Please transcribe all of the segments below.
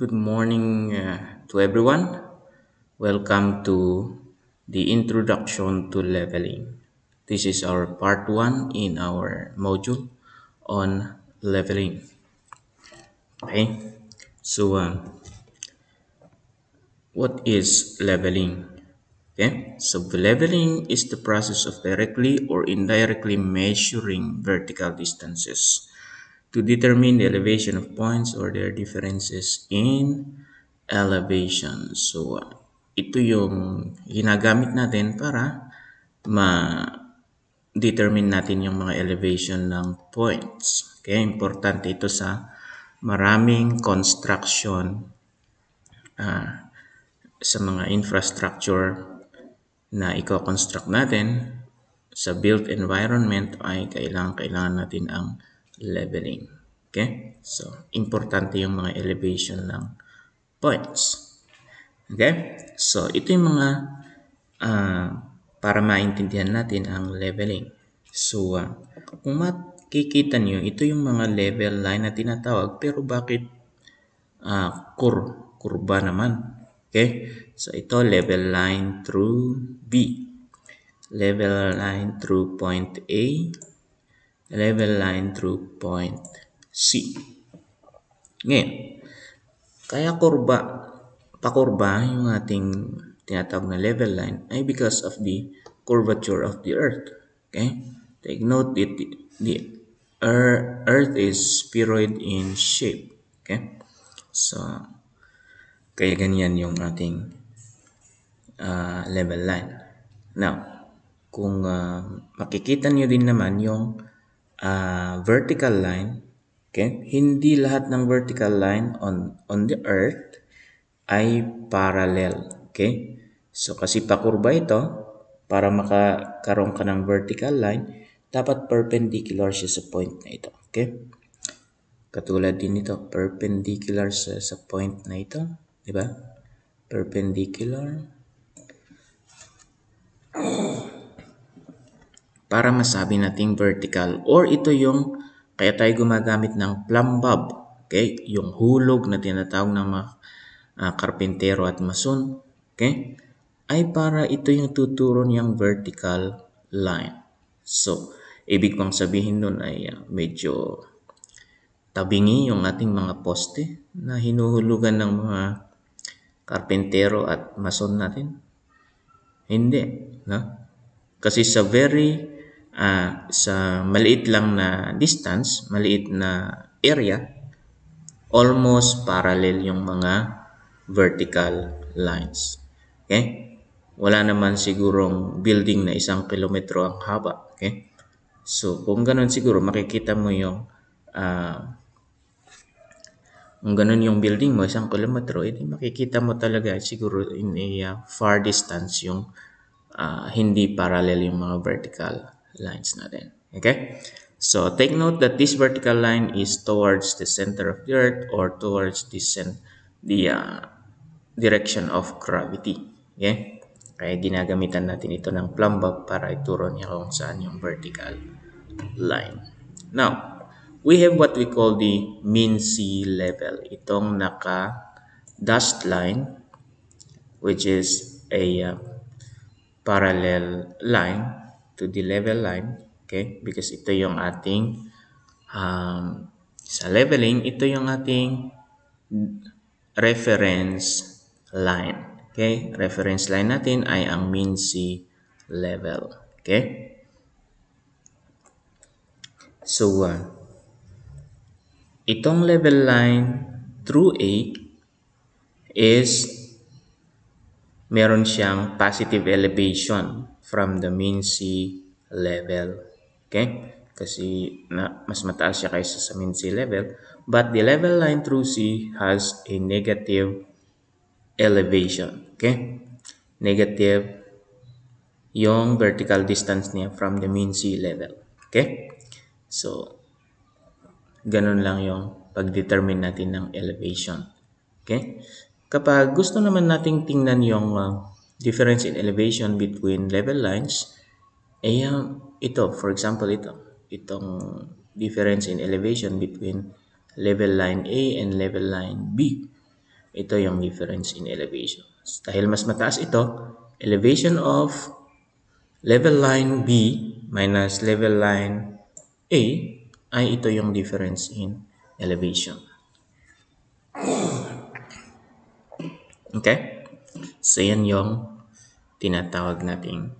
Good morning uh, to everyone. Welcome to the introduction to leveling. This is our part one in our module on leveling. Okay, so um, what is leveling? Okay, so leveling is the process of directly or indirectly measuring vertical distances to determine the elevation of points or their differences in elevation. So, ito yung ginagamit natin para ma-determine natin yung mga elevation ng points. Okay, importante ito sa maraming construction uh, sa mga infrastructure na i-construct natin sa built environment ay kailangan kailangan natin ang leveling. Okay? So, importante yung mga elevation ng points. Okay? So, ito yung mga uh, para maintindihan natin ang leveling. So, uh, kung makikita nyo, ito yung mga level line na tinatawag. Pero bakit uh, kur kurba naman? Okay? So, ito level line through B. Level line through point A level line through point C. Ngayon, kaya kurba, pakurba yung ating tinatawag na level line ay because of the curvature of the earth. Okay? Take note that the earth is spheroid in shape. Okay? So, kaya ganyan yung ating uh, level line. Now, kung uh, makikita nyo din naman yung uh, vertical line, okay, hindi lahat ng vertical line on, on the earth ay parallel. Okay? So, kasi pakurba ito, para makakaroon ka ng vertical line, dapat perpendicular siya sa point na ito. Okay? Katulad din ito, perpendicular sa, sa point na ito. Diba? Perpendicular. Perpendicular para masabi nating vertical or ito yung kaya tayo gumagamit ng plumb bob, okay? Yung hulog na tinatawag ng mga uh, karpintero at mason, okay? Ay para ito yung tuturo niyang vertical line. So, ibig kong sabihin nun ay uh, medyo tabingi yung ating mga poste na hinuhulugan ng mga karpintero at mason natin. Hindi, no? Kasi sa very uh, sa maliit lang na distance, maliit na area, almost parallel yung mga vertical lines. Okay? Wala naman sigurong building na isang kilometro ang haba. Okay? So, kung ganun siguro, makikita mo yung uh, kung ganun yung building mo, isang kilometro, edi eh, makikita mo talaga siguro in a uh, far distance yung uh, hindi parallel yung mga vertical lines natin. Okay? So, take note that this vertical line is towards the center of the earth or towards the, the uh, direction of gravity. Okay? Kaya ginagamitan natin ito ng plumb bob para ituro niya kung saan yung vertical line. Now, we have what we call the mean sea level. Itong naka-dashed line which is a uh, parallel line to the level line. Okay? Because ito yung ating, um, sa leveling, ito yung ating reference line. Okay? Reference line natin ay ang mean sea level. Okay? So, uh, itong level line through A is meron siyang positive elevation from the mean sea level. Okay? Kasi na, mas mataas siya kaysa sa mean sea level. But the level line through sea has a negative elevation. Okay? Negative yung vertical distance niya from the mean sea level. Okay? So, ganun lang yung pag-determine natin ng elevation. Okay? Kapag gusto naman nating tingnan yung uh, difference in elevation between level lines, ay um, ito, for example, ito, itong difference in elevation between level line A and level line B. Ito yung difference in elevation. Dahil mas mataas ito, elevation of level line B minus level line A ay ito yung difference in elevation. Okay? So, yan yung tinatawag nating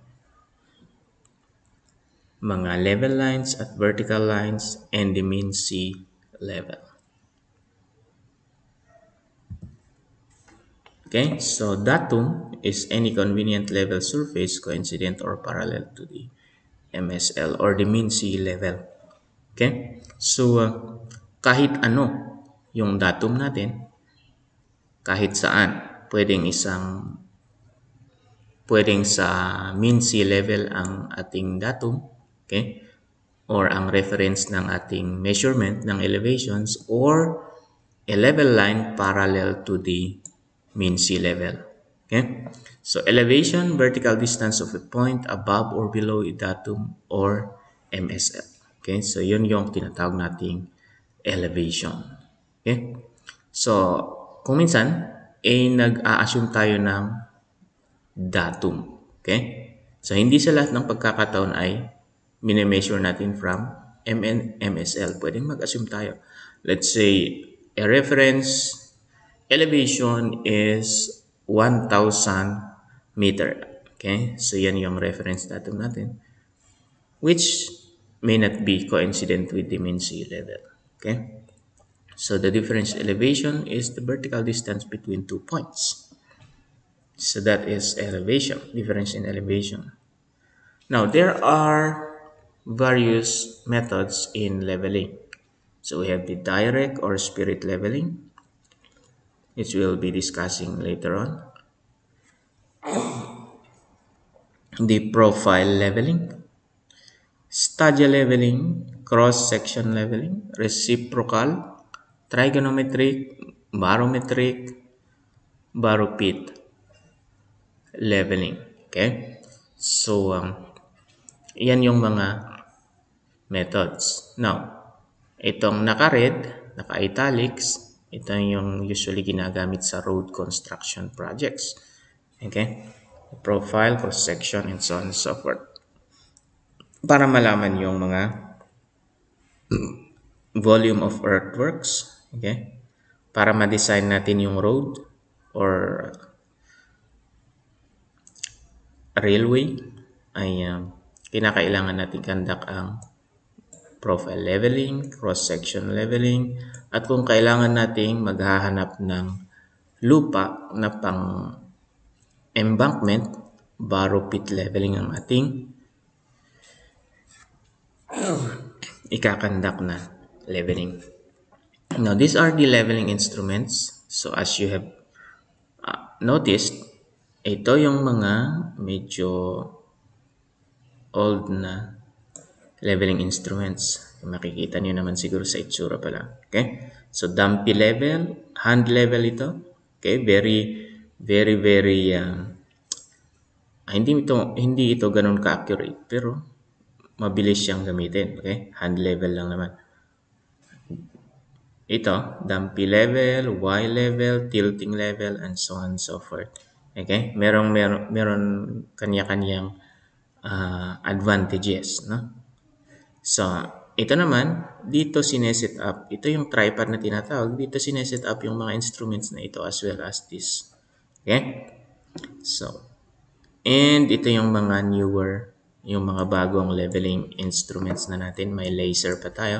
mga level lines at vertical lines and the mean sea level. Okay, so datum is any convenient level surface coincident or parallel to the MSL or the mean sea level. Okay, so uh, kahit ano yung datum natin, kahit saan, pwedeng isang pwedeng sa mean sea level ang ating datum, okay? Or ang reference ng ating measurement ng elevations or a level line parallel to the mean sea level. Okay? So elevation, vertical distance of a point above or below a datum or MSL. Okay? So yun yung tinatawag nating elevation. Okay? So kung minsan, eh nag-a-assume tayo ng datum. Okay? So, hindi sa lahat ng pagkakataon ay minimeasure natin from MNMSL. Pwede Pwedeng mag-assume tayo. Let's say, a reference elevation is 1,000 meter. Okay? So, yan yung reference datum natin. Which may not be coincident with the mean sea level. Okay? So the difference elevation is the vertical distance between two points. So that is elevation, difference in elevation. Now there are various methods in leveling. So we have the direct or spirit leveling, which we'll be discussing later on. The profile leveling, stage leveling, cross-section leveling, reciprocal, trigonometric, barometric, baropit leveling. Okay? So, um, yan yung mga methods. Now, itong naka-red, naka-italics, ito yung usually ginagamit sa road construction projects. Okay? Profile, cross-section, and so on and so forth. Para malaman yung mga volume of earthworks, Okay? Para ma-design natin yung road or railway ay uh, kinakailangan natin conduct ang profile leveling, cross-section leveling, at kung kailangan natin maghahanap ng lupa na pang embankment, barrow pit leveling ang ating ikakandak na leveling. Now, these are the leveling instruments. So, as you have uh, noticed, ito yung mga medyo old na leveling instruments. Makikita nyo naman siguro sa itsura pala. Okay? So, dumpy level, hand level ito. Okay? Very, very, very, uh, hindi ito, hindi ito ganun ka-accurate, pero mabilis siyang gamitin. Okay? Hand level lang naman ito, dumpy level, Y level, tilting level, and so on and so forth. Okay? Merong, meron, meron kanya-kanyang uh, advantages. No? So, ito naman, dito sineset up, ito yung tripod na tinatawag, dito sineset up yung mga instruments na ito as well as this. Okay? So, and ito yung mga newer, yung mga bagong leveling instruments na natin. May laser pa tayo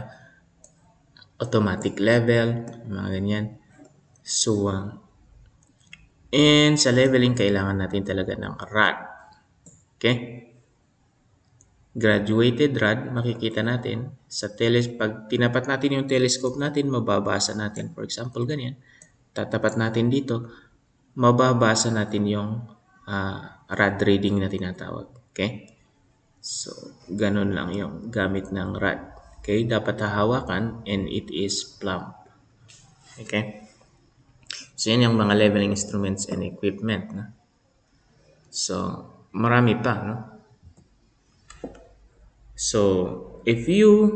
automatic level, mga ganyan. So, uh, and sa leveling, kailangan natin talaga ng rod. Okay? Graduated rod, makikita natin. Sa teles pag tinapat natin yung telescope natin, mababasa natin. For example, ganyan. Tatapat natin dito, mababasa natin yung uh, rad reading na tinatawag. Okay? So, ganun lang yung gamit ng rod. Okay, dapat hahawakan and it is plump. Okay? So, yan yung mga leveling instruments and equipment. No? So, marami pa. No? So, if you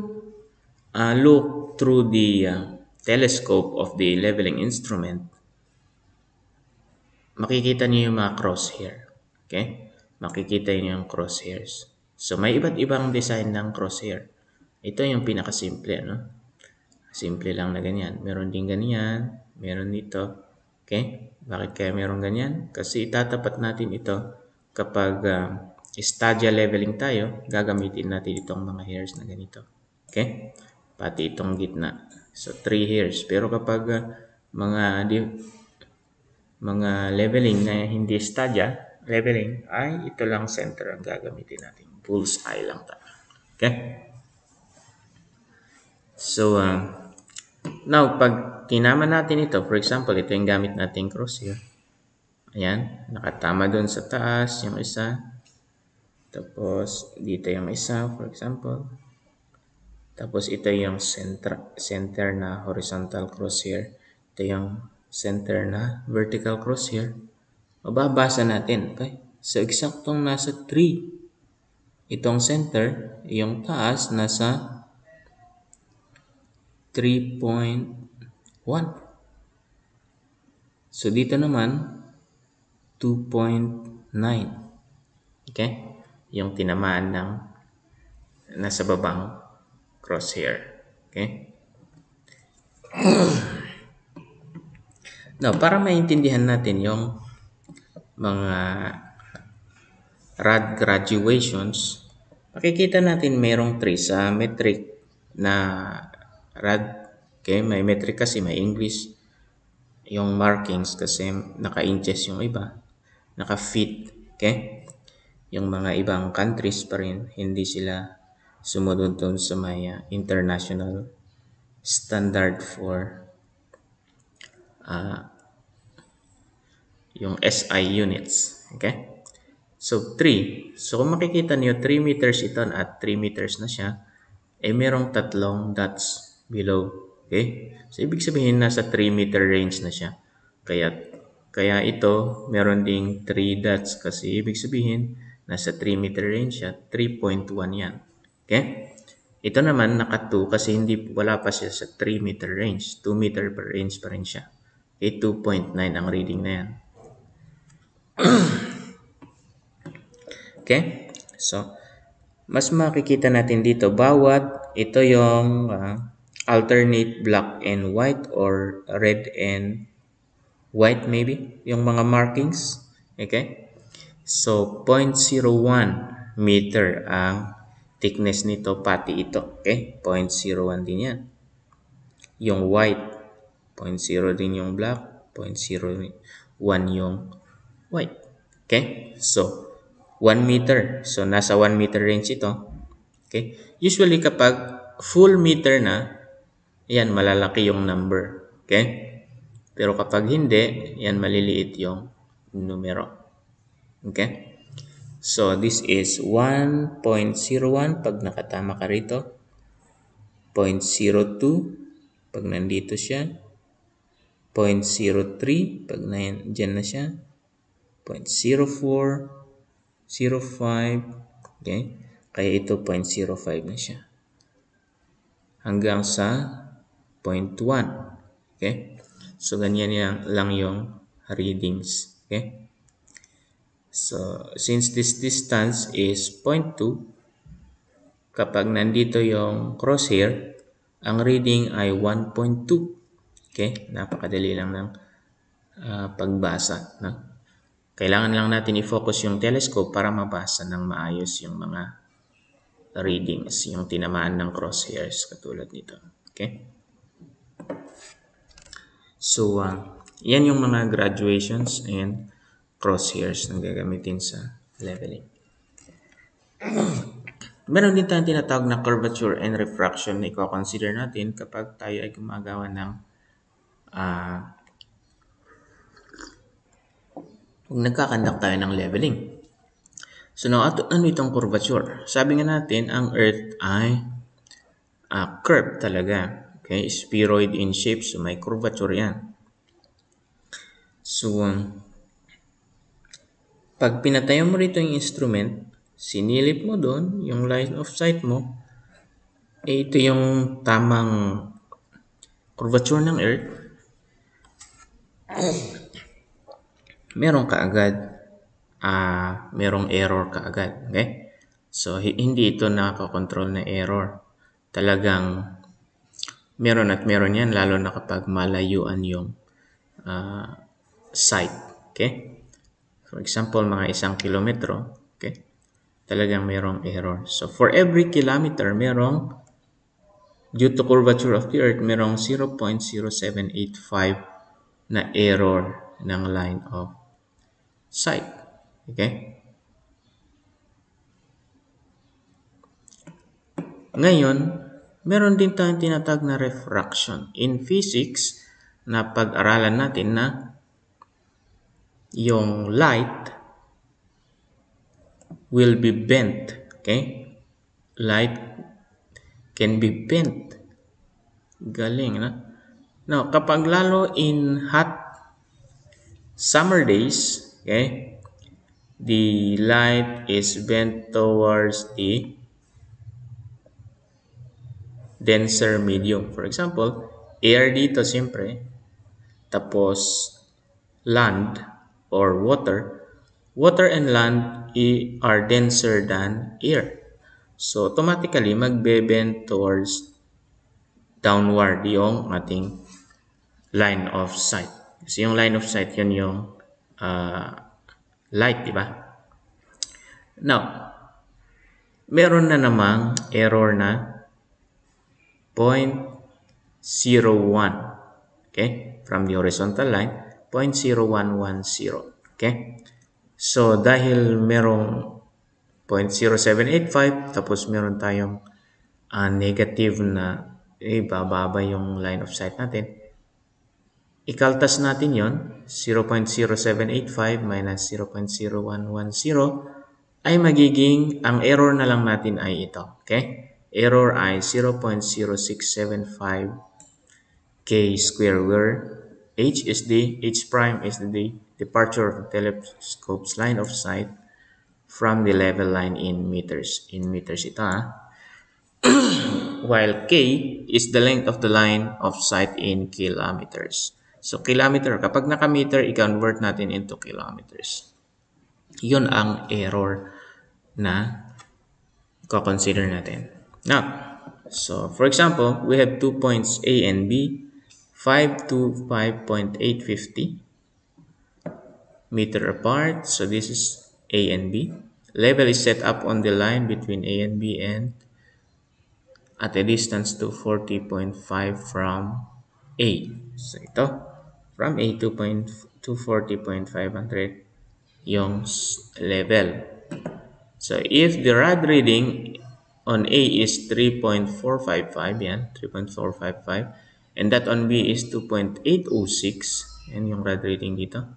uh, look through the uh, telescope of the leveling instrument, makikita niyo yung mga crosshair. Okay? Makikita niyo yung crosshairs. So, may iba't ibang design ng crosshair. Ito yung pinakasimple, no? Simple lang na ganyan. Meron din ganyan, meron dito. Okay? Bakit kaya meron ganyan? Kasi itatapat natin ito kapag uh, stadia leveling tayo, gagamitin natin itong mga hairs na ganito. Okay? Pati itong gitna. So, 3 hairs. Pero kapag uh, mga mga leveling na hindi stadia, leveling, ay ito lang center ang gagamitin natin. Bullseye lang tayo. Okay? So, uh, now, pag tinama natin ito, for example, ito yung gamit nating cross here. Ayan, nakatama doon sa taas yung isa. Tapos, dito yung isa, for example. Tapos, ito yung center, center na horizontal cross here. Ito yung center na vertical cross here. Mababasa natin, okay? So, eksaktong nasa 3. Itong center, yung taas, nasa 3.1. So, dito naman, 2.9. Okay? Yung tinamaan ng nasa babang crosshair. Okay? Now, para maintindihan natin yung mga rad graduations, makikita natin mayroong three metric na rad. Okay, may metric kasi, may English. Yung markings kasi naka-inches yung iba. Naka-feet. Okay? Yung mga ibang countries pa rin, hindi sila sumunod dun sa may uh, international standard for uh, yung SI units. Okay? So, 3. So, kung makikita niyo, 3 meters ito at 3 meters na siya, eh merong tatlong dots below. Okay? So, ibig sabihin, nasa 3 meter range na siya. Kaya, kaya ito, meron ding 3 dots kasi ibig sabihin, nasa 3 meter range siya, 3.1 yan. Okay? Ito naman, naka 2 kasi hindi, wala pa siya sa 3 meter range. 2 meter per range pa rin siya. Okay, 2.9 ang reading na yan. okay? So, mas makikita natin dito, bawat, ito yung, uh, alternate black and white or red and white maybe yung mga markings okay so 0.01 meter ang thickness nito pati ito okay 0.01 din yan yung white 0.0 din yung black 0.01 yung white okay so 1 meter so nasa 1 meter range ito okay usually kapag full meter na yan malalaki yung number. Okay? Pero kapag hindi, yan maliliit yung numero. Okay? So, this is 1.01 pag nakatama ka rito. 0.02 pag nandito siya. 0.03 pag na, dyan na siya. 0.04, 05, okay? Kaya ito 0.05 na siya. Hanggang sa 0.1. Okay? So, ganyan lang, lang yung readings. Okay? So, since this distance is 0.2, kapag nandito yung crosshair, ang reading ay 1.2. Okay? Napakadali lang ng uh, pagbasa. No? Kailangan lang natin i-focus yung telescope para mabasa ng maayos yung mga readings, yung tinamaan ng crosshairs katulad nito. Okay? So, uh, yan yung mga graduations and crosshairs na gagamitin sa leveling. Meron din tayong tinatawag na curvature and refraction na i-consider natin kapag tayo ay gumagawa ng uh, nagkakandak tayo ng leveling. So now, ato, ano itong curvature? Sabi nga natin, ang Earth ay uh, curved talaga. Okay, spheroid in shape. So, may curvature yan. So, um, pag pinatayo mo rito yung instrument, sinilip mo doon yung line of sight mo, eh, ito yung tamang curvature ng Earth. Meron ka agad, uh, merong error ka agad. Okay? So, hindi ito nakakontrol na error. Talagang meron at meron yan lalo na kapag malayuan yung uh, site. Okay? For example, mga isang kilometro, okay? talagang merong error. So, for every kilometer, merong due to curvature of the earth, merong 0.0785 na error ng line of sight. Okay? Ngayon, meron din tayong tinatag na refraction. In physics, na pag-aralan natin na yung light will be bent. Okay? Light can be bent. Galing, na? Now, kapag lalo in hot summer days, okay, the light is bent towards the denser medium. For example, air dito siyempre, tapos land or water. Water and land are denser than air. So automatically magbe-bend towards downward yung ating line of sight. Kasi yung line of sight yun yung uh, light, di ba? Now, meron na namang error na 0.01 okay from the horizontal line 0.0110 okay so dahil merong 0.0785 tapos meron tayong uh, negative na eh, bababa yung line of sight natin ikaltas natin yon 0.0785 minus 0.0110 ay magiging ang error na lang natin ay ito okay error ay 0.0675 k square where h is the h prime is the departure of the telescope's line of sight from the level line in meters in meters ito ha ah. while k is the length of the line of sight in kilometers so kilometer kapag naka meter i-convert natin into kilometers yun ang error na ko-consider natin now so for example we have two points a and b 5 to 5.850 meter apart so this is a and b level is set up on the line between a and b and at a distance to 40.5 from a so ito from a to 40.500 Young's level. So if the rod reading on A is 3.455 yan 3.455 and that on B is 2.806 yan yung red rating dito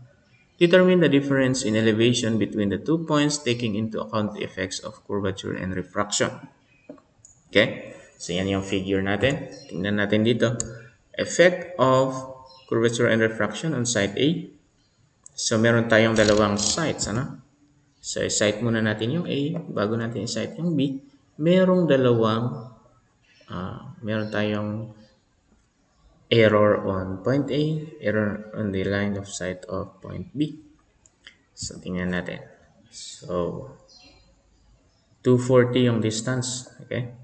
determine the difference in elevation between the two points taking into account the effects of curvature and refraction okay so yan yung figure natin tingnan natin dito effect of curvature and refraction on site A so meron tayong dalawang sites ano so site muna natin yung A bago natin i-site yung B merong dalawang, uh, meron tayong error on point A, error on the line of sight of point B. So, tingnan natin. So, 240 yung distance. Okay?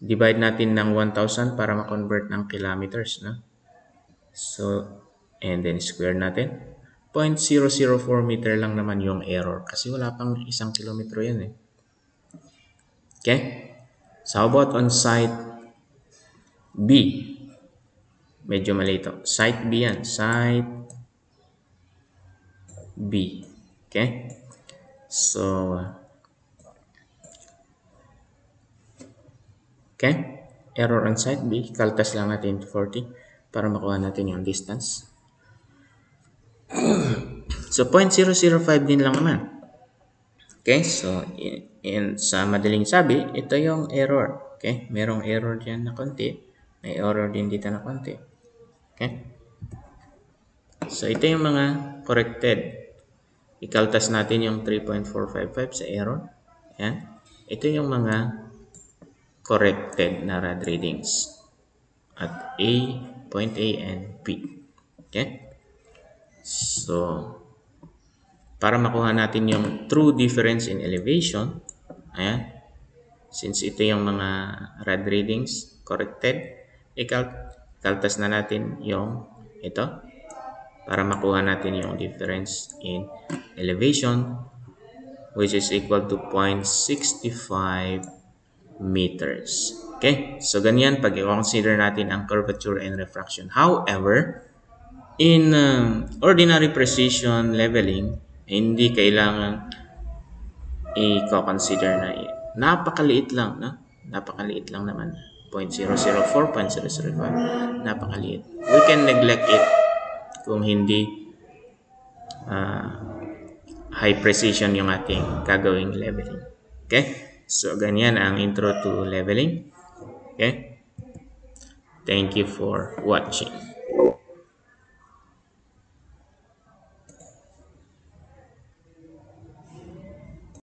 Divide natin ng 1,000 para ma-convert ng kilometers. No? So, and then square natin. 0.004 meter lang naman yung error kasi wala pang isang kilometro yan eh. Okay? So, how about on site B? Medyo mali ito. Site B yan. Site B. Okay? So, okay? Error on site B. Kaltas lang natin 40 para makuha natin yung distance. So, 0.005 din lang naman. Okay? So, in, sa madaling sabi, ito yung error. Okay? Merong error dyan na konti. May error din dito na konti. Okay? So, ito yung mga corrected. Ikaltas natin yung 3.455 sa error. Ayan. Ito yung mga corrected na rad readings at A, point A and B. Okay? So, para makuha natin yung true difference in elevation, Ayan. Since ito yung mga red readings corrected, ikaltas na natin yung ito para makuha natin yung difference in elevation which is equal to 0.65 meters. Okay? So, ganyan pag i-consider natin ang curvature and refraction. However, in uh, ordinary precision leveling, hindi kailangan i-consider na napakaliit lang, no? Napakaliit lang naman. 0.004, 0.005. Napakaliit. We can neglect it kung hindi uh, high precision yung ating gagawing leveling. Okay? So, ganyan ang intro to leveling. Okay? Thank you for watching.